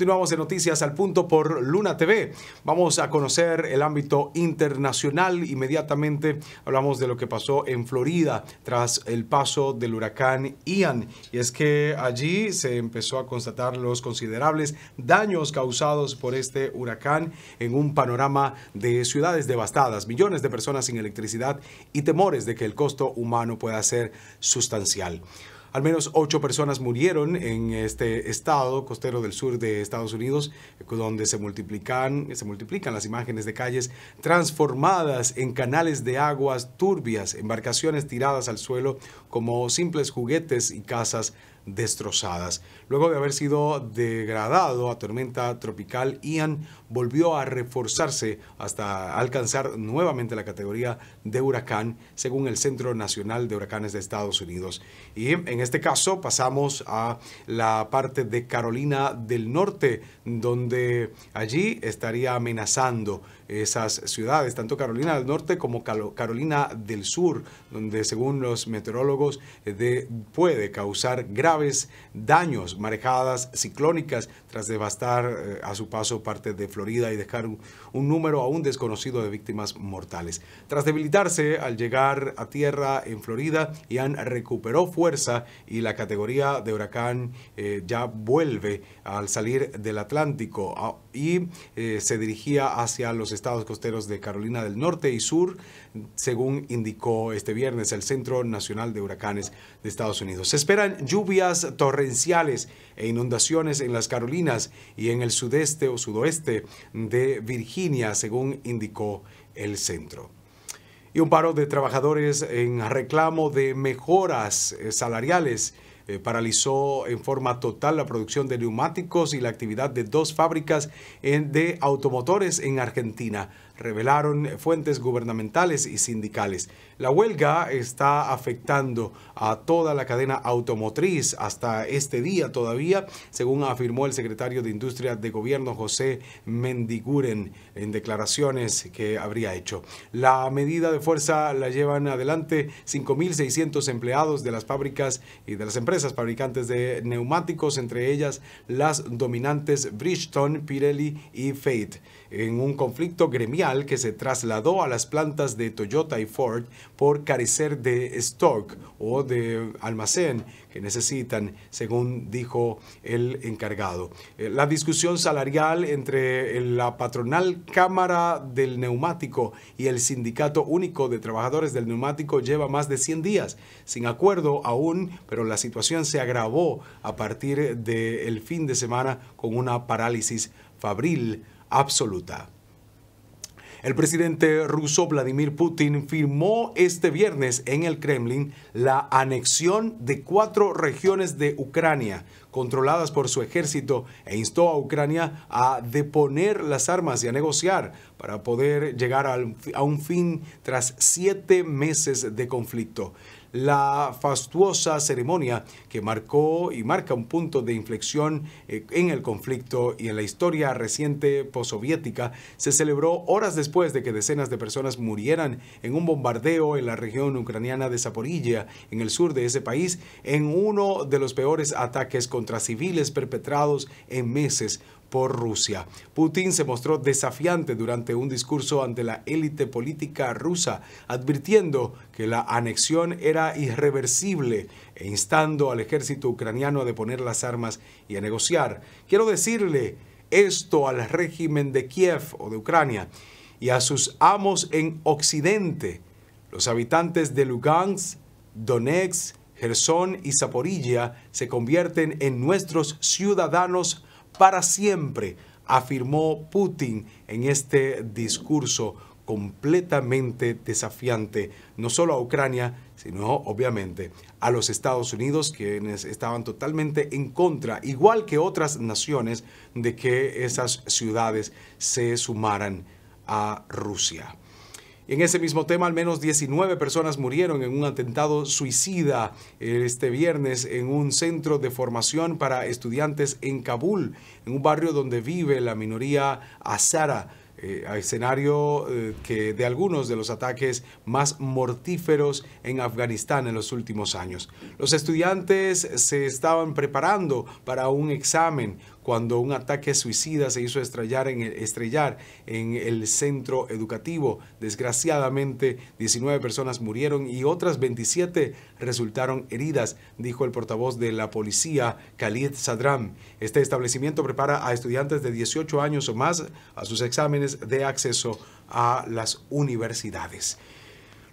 continuamos en Noticias al Punto por Luna TV. Vamos a conocer el ámbito internacional. Inmediatamente hablamos de lo que pasó en Florida tras el paso del huracán Ian. Y es que allí se empezó a constatar los considerables daños causados por este huracán en un panorama de ciudades devastadas, millones de personas sin electricidad y temores de que el costo humano pueda ser sustancial. Al menos ocho personas murieron en este estado costero del sur de Estados Unidos, donde se multiplican, se multiplican las imágenes de calles transformadas en canales de aguas turbias, embarcaciones tiradas al suelo como simples juguetes y casas destrozadas. Luego de haber sido degradado a tormenta tropical, Ian volvió a reforzarse hasta alcanzar nuevamente la categoría de huracán, según el Centro Nacional de Huracanes de Estados Unidos. Y en este caso pasamos a la parte de Carolina del Norte, donde allí estaría amenazando esas ciudades, tanto Carolina del Norte como Carolina del Sur, donde según los meteorólogos eh, puede causar graves daños, marejadas ciclónicas, tras devastar eh, a su paso parte de Florida y dejar un, número aún desconocido de víctimas mortales. Tras debilitarse al llegar a tierra en Florida, Ian recuperó fuerza y la categoría de huracán eh, ya vuelve al salir del Atlántico ah, y se dirigía hacia los estados costeros de Carolina del Norte y Sur, según indicó este viernes el Centro Nacional de Huracanes de Estados Unidos. Se esperan lluvias torrenciales e inundaciones en las Carolinas y en el sudeste o sudoeste de Virginia, según indicó el centro y un paro de trabajadores en reclamo de mejoras eh, salariales eh, paralizó en forma total la producción de neumáticos y la actividad de dos fábricas de automotores en Argentina, revelaron fuentes gubernamentales y sindicales. La huelga está afectando a toda la cadena automotriz hasta este día todavía, según afirmó el secretario de Industria de Gobierno José Mendiguren en declaraciones que habría hecho. La medida de fuerza la llevan adelante 5.600 empleados de las fábricas y de las empresas fabricantes de neumáticos, entre ellas las dominantes Bridgestone, Pirelli y Fate, en un conflicto gremial que se trasladó a las plantas de Toyota y Ford por carecer de stock o de almacén que necesitan, según dijo el encargado. Eh, la discusión salarial entre la patronal Cámara del Neumático y el Sindicato Único de Trabajadores del Neumático lleva más de 100 días, sin acuerdo aún, pero la situación situación se agravó a partir del fin de semana con una parálisis fabril absoluta. El presidente ruso Vladimir Putin firmó este viernes en el Kremlin la anexión de cuatro regiones de Ucrania controladas por su ejército e instó a Ucrania a deponer las armas y a negociar para poder llegar a un fin tras siete meses de conflicto la fastuosa ceremonia que marcó y marca un punto de inflexión eh, en el conflicto y en la historia reciente postsoviética se celebró horas después de que decenas de personas murieran en un bombardeo en la región ucraniana de Zaporilla, en el sur de ese país, en uno de los peores ataques contra civiles perpetrados en meses por Rusia. Putin se mostró desafiante durante un discurso ante la élite política rusa, advirtiendo que la anexión era irreversible e instando al ejército ucraniano a deponer las armas y a negociar. Quiero decirle esto al régimen de Kiev o de Ucrania y a sus amos en Occidente, los habitantes de Lugansk, Donetsk, Gerson y Zaporilla se convierten en nuestros ciudadanos para siempre, afirmó Putin en este discurso completamente desafiante, no solo a Ucrania, sino obviamente a los Estados Unidos, quienes estaban totalmente en contra, igual que otras naciones, de que esas ciudades se sumaran a Rusia. En ese mismo tema, al menos 19 personas murieron en un atentado suicida este viernes en un centro de formación para estudiantes en Kabul, en un barrio donde vive la minoría azara. Eh, escenario eh, que de algunos de los ataques más mortíferos en Afganistán en los últimos años. Los estudiantes se estaban preparando para un examen cuando un ataque suicida se hizo estrellar en el, estrellar en el centro educativo. Desgraciadamente, 19 personas murieron y otras 27 resultaron heridas, dijo el portavoz de la policía, Khalid Sadram. Este establecimiento prepara a estudiantes de 18 años o más a sus exámenes de acceso a las universidades.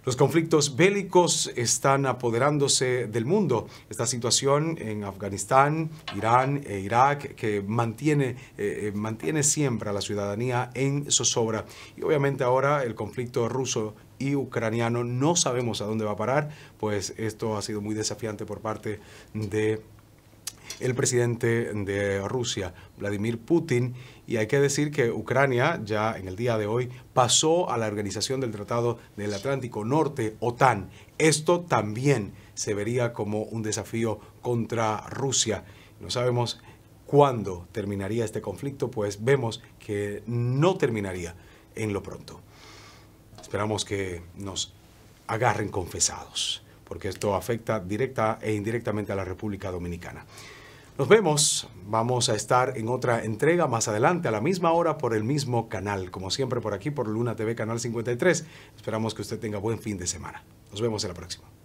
Los conflictos bélicos están apoderándose del mundo. Esta situación en Afganistán, Irán e Irak que mantiene, eh, eh, mantiene siempre a la ciudadanía en zozobra. Y obviamente ahora el conflicto ruso y ucraniano no sabemos a dónde va a parar, pues esto ha sido muy desafiante por parte de el presidente de Rusia, Vladimir Putin. Y hay que decir que Ucrania ya en el día de hoy pasó a la Organización del Tratado del Atlántico Norte, OTAN. Esto también se vería como un desafío contra Rusia. No sabemos cuándo terminaría este conflicto, pues vemos que no terminaría en lo pronto. Esperamos que nos agarren confesados, porque esto afecta directa e indirectamente a la República Dominicana. Nos vemos. Vamos a estar en otra entrega más adelante, a la misma hora, por el mismo canal. Como siempre, por aquí, por Luna TV, Canal 53. Esperamos que usted tenga buen fin de semana. Nos vemos en la próxima.